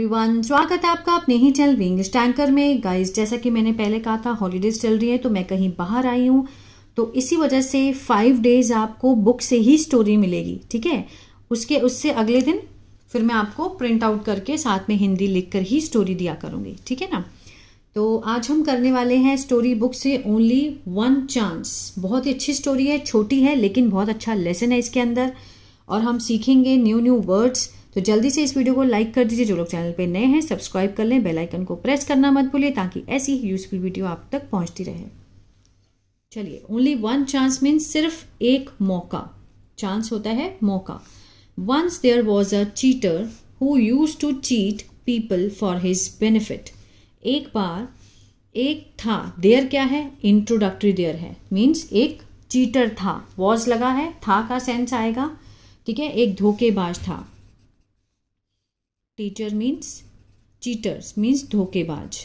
everyone स्वागत है आपका अपने ही चैनल विंग टैंकर में गाइस जैसा कि मैंने पहले कहा था हॉलीडेज चल रही है तो मैं कहीं बाहर आई हूं तो इसी वजह से फाइव डेज आपको बुक से ही स्टोरी मिलेगी ठीक है उसके उससे अगले दिन फिर मैं आपको प्रिंट आउट करके साथ में हिंदी लिख कर ही स्टोरी दिया करूँगी ठीक है ना तो आज हम करने वाले हैं स्टोरी बुक से ओनली वन चांस बहुत ही अच्छी स्टोरी है छोटी है लेकिन बहुत अच्छा लेसन है इसके अंदर और हम सीखेंगे न्यू न्यू वर्ड्स तो जल्दी से इस वीडियो को लाइक कर दीजिए जो लोग चैनल पर नए हैं सब्सक्राइब कर लें बेलाइकन को प्रेस करना मत भूलिए ताकि ऐसी ही यूजफुल वीडियो आप तक पहुँचती रहे चलिए ओनली वन चांस मीन सिर्फ एक मौका चांस होता है मौका once there was a cheater who use to cheat people for his benefit एक बार एक था देयर क्या है इंट्रोडक्टरी देयर है मीन्स एक चीटर था वॉज लगा है था का सेंस आएगा ठीक है एक धोखेबाज था टीचर मीन्स चीटर्स मीन्स धोखेबाज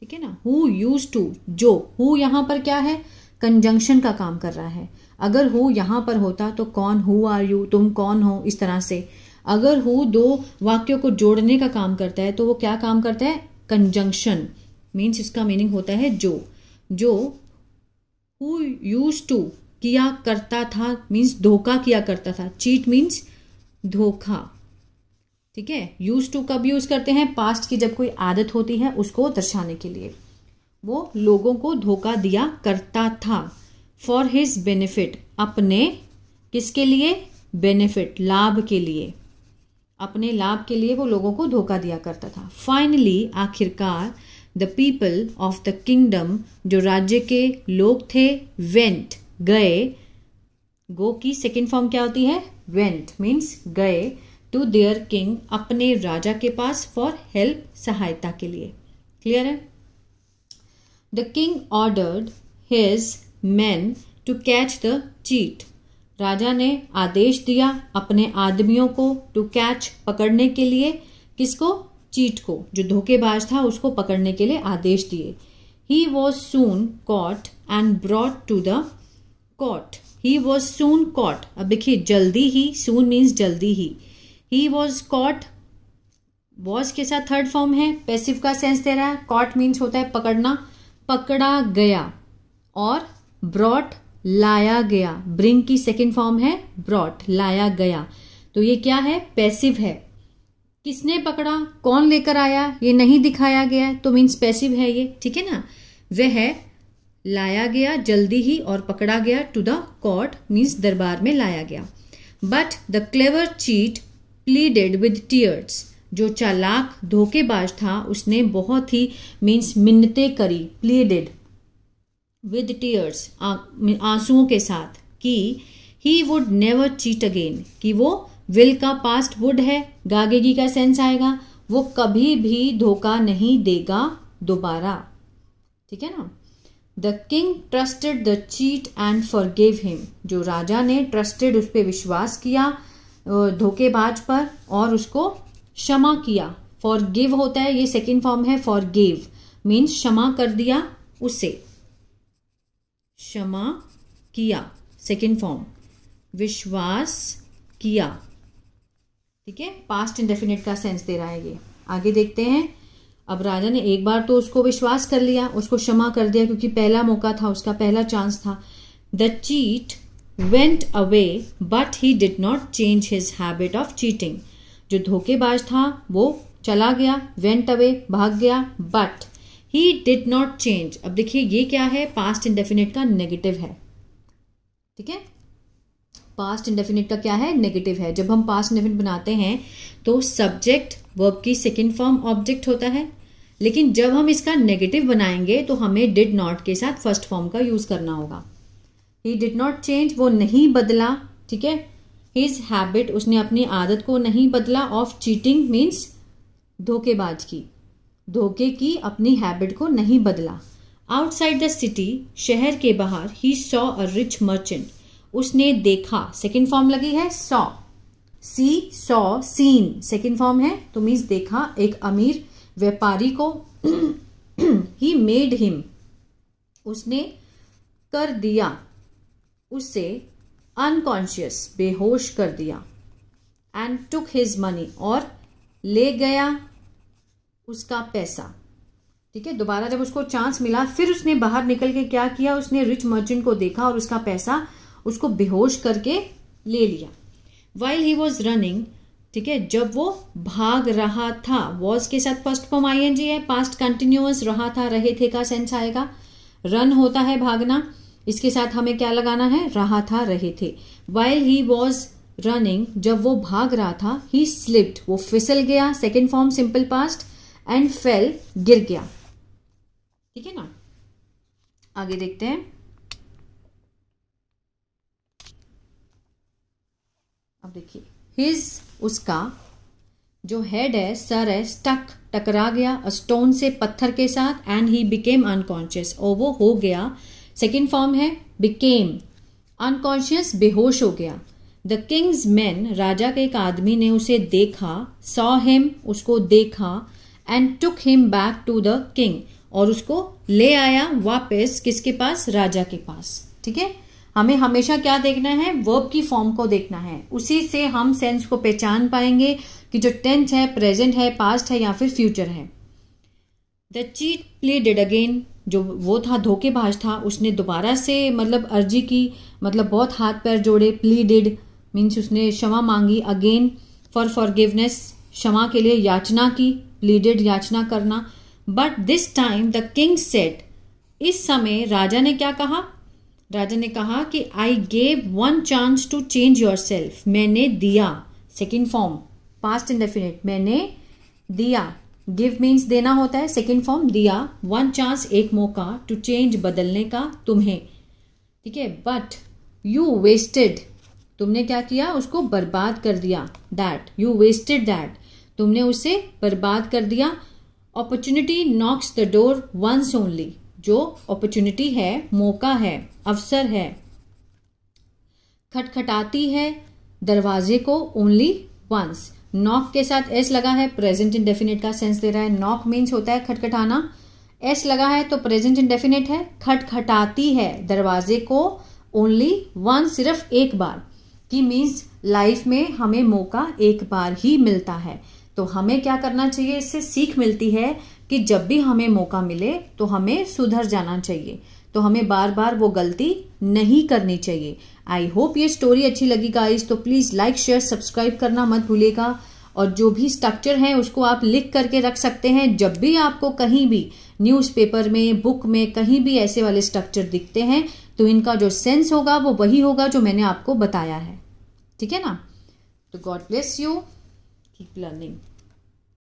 ठीक है ना हु यूज टू जो हु यहां पर क्या है कंजंक्शन का काम कर रहा है अगर हु यहां पर होता तो कौन हु आर यू तुम कौन हो इस तरह से अगर हु दो वाक्यों को जोड़ने का काम करता है तो वो क्या काम करता है कंजंक्शन मीन्स इसका मीनिंग होता है जो जो हु यूज टू किया करता था मीन्स धोखा किया करता था चीट मीन्स धोखा ठीक है यूज टू कब यूज करते हैं पास्ट की जब कोई आदत होती है उसको दर्शाने के लिए वो लोगों को धोखा दिया करता था फॉर हिज बेनिफिट अपने किसके लिए बेनिफिट लाभ के लिए अपने लाभ के लिए वो लोगों को धोखा दिया करता था फाइनली आखिरकार the people of the kingdom जो राज्य के लोग थे वेंट गए गो की सेकेंड फॉर्म क्या होती है वेंट मीन्स गए टू तो देयर किंग अपने राजा के पास फॉर हेल्प सहायता के लिए क्लियर है the king ordered his man to catch the cheat राजा ने आदेश दिया अपने आदमियों को टू कैच पकड़ने के लिए किसको चीट को जो धोखेबाज था उसको पकड़ने के लिए आदेश दिए he was soon caught and brought to the court he was soon caught अब देखिए जल्दी ही सून मीन्स जल्दी ही ही वॉज कॉट वॉज के साथ थर्ड फॉर्म है पैसिव का सेंस दे रहा है कॉट मीन्स होता है पकड़ना पकड़ा गया और ब्रॉट लाया गया ब्रिंग की सेकेंड फॉर्म है ब्रॉट लाया गया तो ये क्या है पैसिव है किसने पकड़ा कौन लेकर आया ये नहीं दिखाया गया तो मीन्स पैसिव है ये ठीक है ना वह है लाया गया जल्दी ही और पकड़ा गया टू द कोर्ट मीन्स दरबार में लाया गया but the clever cheat pleaded with tears जो चालाक धोखेबाज था उसने बहुत ही मीन्स मिन्नते करी प्लीडेड विद टीयर्स आंसुओं के साथ कि he would never cheat again कि वो विल का पास्ट वुड है गागेगी का सेंस आएगा वो कभी भी धोखा नहीं देगा दोबारा ठीक है ना the king trusted the cheat and forgive him जो राजा ने ट्रस्टेड उस पर विश्वास किया धोखेबाज पर और उसको क्षमा किया फॉर गिव होता है ये सेकेंड फॉर्म है फॉर गिव मीन्स क्षमा कर दिया उसे क्षमा किया सेकेंड फॉर्म विश्वास किया ठीक है पास्ट इंडेफिनेट का सेंस दे रहा है ये आगे देखते हैं अब राजा ने एक बार तो उसको विश्वास कर लिया उसको क्षमा कर दिया क्योंकि पहला मौका था उसका पहला चांस था the cheat went away but he did not change his habit of cheating जो धोखेबाज था वो चला गया वेंट अवे भाग गया but he did not change अब देखिए ये क्या है पास्ट इंडेफिनेट का नेगेटिव है ठीक है पास्ट इंडेफिनेट का क्या है नेगेटिव है जब हम पास्ट इंडेफिनेट बनाते हैं तो सब्जेक्ट वर्ब की सेकेंड फॉर्म ऑब्जेक्ट होता है लेकिन जब हम इसका नेगेटिव बनाएंगे तो हमें डिड नॉट के साथ फर्स्ट फॉर्म का यूज करना होगा ही डिड नॉट चेंज वो नहीं बदला ठीक है हिज हैबिट उसने अपनी आदत को नहीं बदला ऑफ चीटिंग मीन्स धोखेबाज की धोखे की अपनी हैबिट को नहीं बदला आउटसाइड द सिटी शहर के बाहर he saw a rich merchant उसने देखा सेकेंड फॉर्म लगी है saw see saw seen second form है तो मीन्स देखा एक अमीर व्यापारी को ही मेड हिम उसने कर दिया उसे अनकॉन्शियस बेहोश कर दिया एंड टुक हिज मनी और ले गया उसका पैसा ठीक है दोबारा जब उसको चांस मिला फिर उसने बाहर निकल के क्या किया उसने रिच मर्चेंट को देखा और उसका पैसा उसको बेहोश करके ले लिया वाइल ही वॉज रनिंग ठीक है जब वो भाग रहा था वॉज के साथ first form I N G है पास्ट कंटिन्यूअस रहा था रहे थे का सेंस आएगा रन होता है भागना इसके साथ हमें क्या लगाना है रहा था रहे थे वाइल ही वॉज रनिंग जब वो भाग रहा था ही स्लिप्ड वो फिसल गया second form simple past and fell गिर गया ठीक है ना आगे देखते हैं अब देखिए हिज उसका जो हेड है सर है स्टक टकरा गया स्टोन से पत्थर के साथ एंड ही बिकेम अनकॉन्शियस और वो हो गया सेकेंड फॉर्म है बिकेम अनकॉन्शियस बेहोश हो गया द किंग्स मैन राजा के एक आदमी ने उसे देखा सॉ हिम उसको देखा and took him back to the king और उसको ले आया वापस किसके पास राजा के पास ठीक है हमें हमेशा क्या देखना है वर्ब की फॉर्म को देखना है उसी से हम सेंस को पहचान पाएंगे कि जो टेंथ है प्रेजेंट है पास्ट है या फिर फ्यूचर है द चीट प्लेडेड अगेन जो वो था धोखेबाज था उसने दोबारा से मतलब अर्जी की मतलब बहुत हाथ पैर जोड़े प्लीडेड मीन्स उसने क्षमा मांगी अगेन फॉर फॉरगिवनेस क्षमा के लिए याचना की प्लीडेड याचना करना but this time the king said इस समय राजा ने क्या कहा राजा ने कहा कि I gave one chance to change yourself मैंने दिया सेकेंड फॉर्म पास्ट इंडेफिनेट मैंने दिया गिव मीन्स देना होता है सेकेंड फॉर्म दिया वन चांस एक मौका टू चेंज बदलने का तुम्हें ठीक है बट यू वेस्टेड तुमने क्या किया उसको बर्बाद कर दिया दैट यू वेस्टेड दैट तुमने उसे बर्बाद कर दिया opportunity knocks the door once only जो अपॉर्चुनिटी है मौका है अवसर है खटखटाती है दरवाजे को ओनली वंस नॉक के साथ एस लगा है प्रेजेंट इंडेफिनेट का सेंस दे रहा है नॉक मीन्स होता है खटखटाना एस लगा है तो प्रेजेंट इंडेफिनेट है खटखटाती है दरवाजे को ओनली वन सिर्फ एक बार की मीन्स लाइफ में हमें मौका एक बार ही मिलता है तो हमें क्या करना चाहिए इससे सीख मिलती है कि जब भी हमें मौका मिले तो हमें सुधर जाना चाहिए तो हमें बार बार वो गलती नहीं करनी चाहिए आई होप ये स्टोरी अच्छी लगी गाइस तो प्लीज़ लाइक शेयर सब्सक्राइब करना मत भूलेगा और जो भी स्ट्रक्चर है उसको आप लिख करके रख सकते हैं जब भी आपको कहीं भी न्यूज़पेपर में बुक में कहीं भी ऐसे वाले स्ट्रक्चर दिखते हैं तो इनका जो सेंस होगा वो वही होगा जो मैंने आपको बताया है ठीक है ना तो God bless you keep learning